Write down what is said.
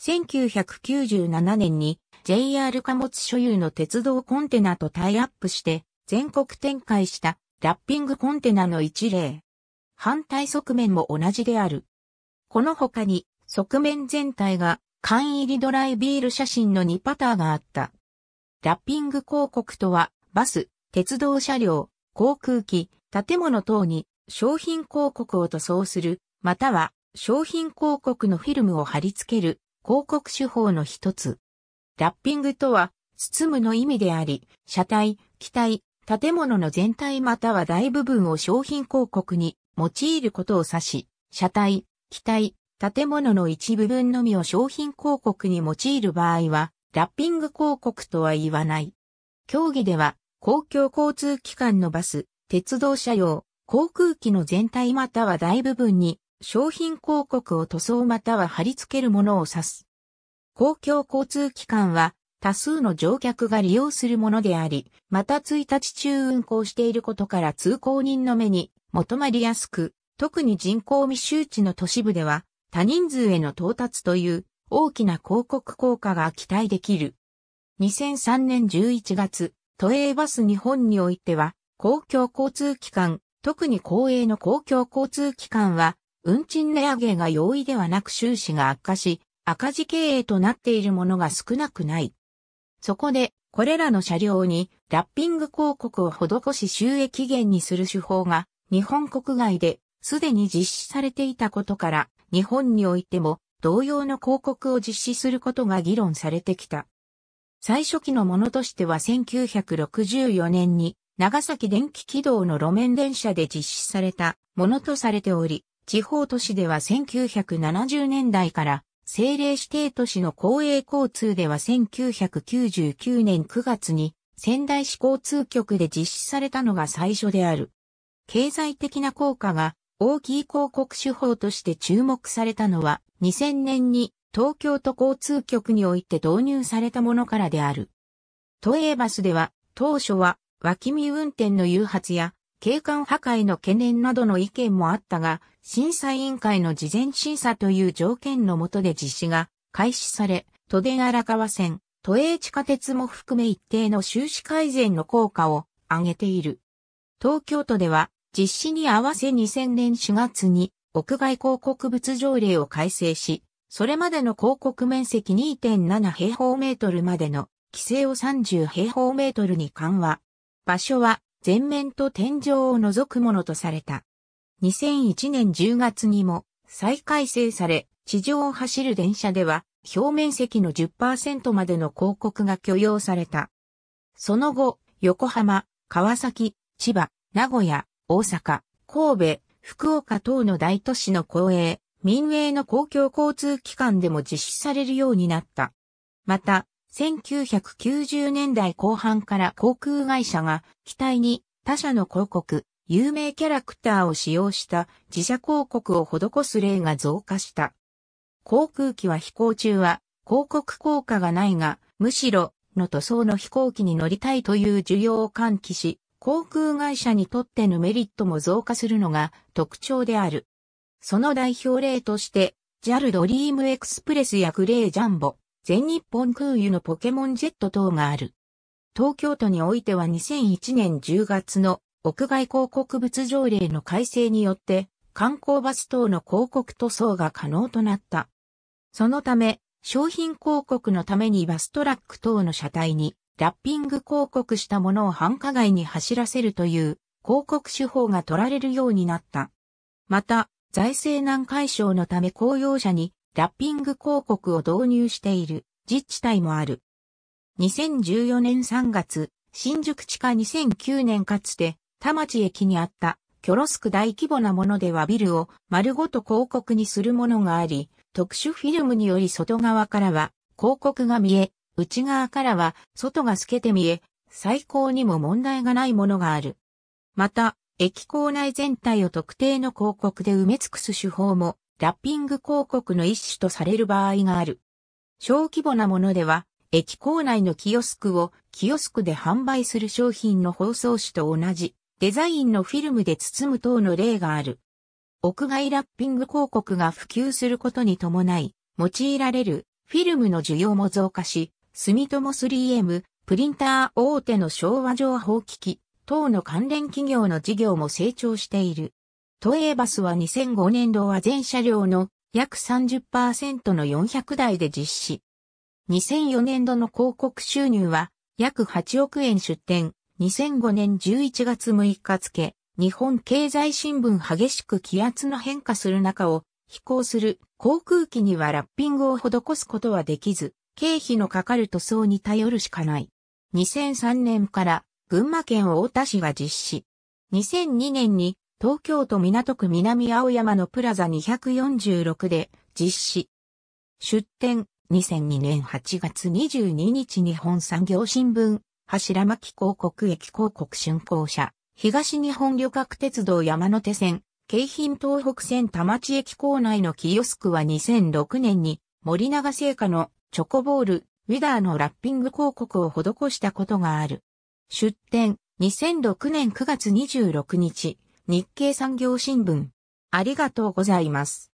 1997年に JR 貨物所有の鉄道コンテナとタイアップして全国展開したラッピングコンテナの一例。反対側面も同じである。この他に側面全体が缶入りドライビール写真の2パターがあった。ラッピング広告とはバス、鉄道車両、航空機、建物等に商品広告を塗装する、または商品広告のフィルムを貼り付ける広告手法の一つ。ラッピングとは、包むの意味であり、車体、機体、建物の全体または大部分を商品広告に用いることを指し、車体、機体、建物の一部分のみを商品広告に用いる場合は、ラッピング広告とは言わない。競技では、公共交通機関のバス、鉄道車用、航空機の全体または大部分に商品広告を塗装または貼り付けるものを指す。公共交通機関は多数の乗客が利用するものであり、また1日中運行していることから通行人の目に求まりやすく、特に人口密集地の都市部では多人数への到達という大きな広告効果が期待できる。2003年11月、都営バス日本においては公共交通機関、特に公営の公共交通機関は運賃値上げが容易ではなく収支が悪化し、赤字経営となっているものが少なくない。そこで、これらの車両にラッピング広告を施し収益源にする手法が日本国外ですでに実施されていたことから日本においても同様の広告を実施することが議論されてきた。最初期のものとしては1964年に長崎電気軌道の路面電車で実施されたものとされており、地方都市では1970年代から政令指定都市の公営交通では1999年9月に仙台市交通局で実施されたのが最初である。経済的な効果が大きい広告手法として注目されたのは2000年に東京都交通局において導入されたものからである。都営バスでは当初は脇見運転の誘発や景観破壊の懸念などの意見もあったが、審査委員会の事前審査という条件の下で実施が開始され、都電荒川線、都営地下鉄も含め一定の収支改善の効果を上げている。東京都では、実施に合わせ2000年4月に屋外広告物条例を改正し、それまでの広告面積2.7平方メートルまでの規制を30平方メートルに緩和。場所は全面と天井を除くものとされた。2001年10月にも再改正され、地上を走る電車では表面積の10%までの広告が許容された。その後、横浜、川崎、千葉、名古屋、大阪、神戸、福岡等の大都市の公営、民営の公共交通機関でも実施されるようになった。また、1990年代後半から航空会社が機体に他社の広告、有名キャラクターを使用した自社広告を施す例が増加した。航空機は飛行中は広告効果がないが、むしろの塗装の飛行機に乗りたいという需要を喚起し、航空会社にとってのメリットも増加するのが特徴である。その代表例として、JAL ドリームエクスプレスやグレージャンボ、全日本空輸のポケモンジェット等がある。東京都においては2001年10月の屋外広告物条例の改正によって観光バス等の広告塗装が可能となった。そのため、商品広告のためにバストラック等の車体にラッピング広告したものを繁華街に走らせるという広告手法が取られるようになった。また、財政難解消のため公用車にラッピング広告を導入している自治体もある。2014年3月、新宿地下2009年かつて、田町駅にあったキョロスク大規模なものではビルを丸ごと広告にするものがあり、特殊フィルムにより外側からは広告が見え、内側からは外が透けて見え、最高にも問題がないものがある。また、駅構内全体を特定の広告で埋め尽くす手法もラッピング広告の一種とされる場合がある。小規模なものでは、駅構内のキオスクをキオスクで販売する商品の包装紙と同じデザインのフィルムで包む等の例がある。屋外ラッピング広告が普及することに伴い、用いられるフィルムの需要も増加し、住友 3M、プリンター大手の昭和情報機器等の関連企業の事業も成長している。都営バスは2005年度は全車両の約30%の400台で実施。2004年度の広告収入は約8億円出店。2005年11月6日付、日本経済新聞激しく気圧の変化する中を飛行する航空機にはラッピングを施すことはできず、経費のかかる塗装に頼るしかない。2003年から群馬県太田市が実施。2002年に東京都港区南青山のプラザ246で実施。出展2002年8月22日日本産業新聞、柱巻広告駅広告竣工者、東日本旅客鉄道山手線、京浜東北線田町駅構内のキヨスクは2006年に森永製菓のチョコボール、ウィダーのラッピング広告を施したことがある。出展2006年9月26日、日経産業新聞。ありがとうございます。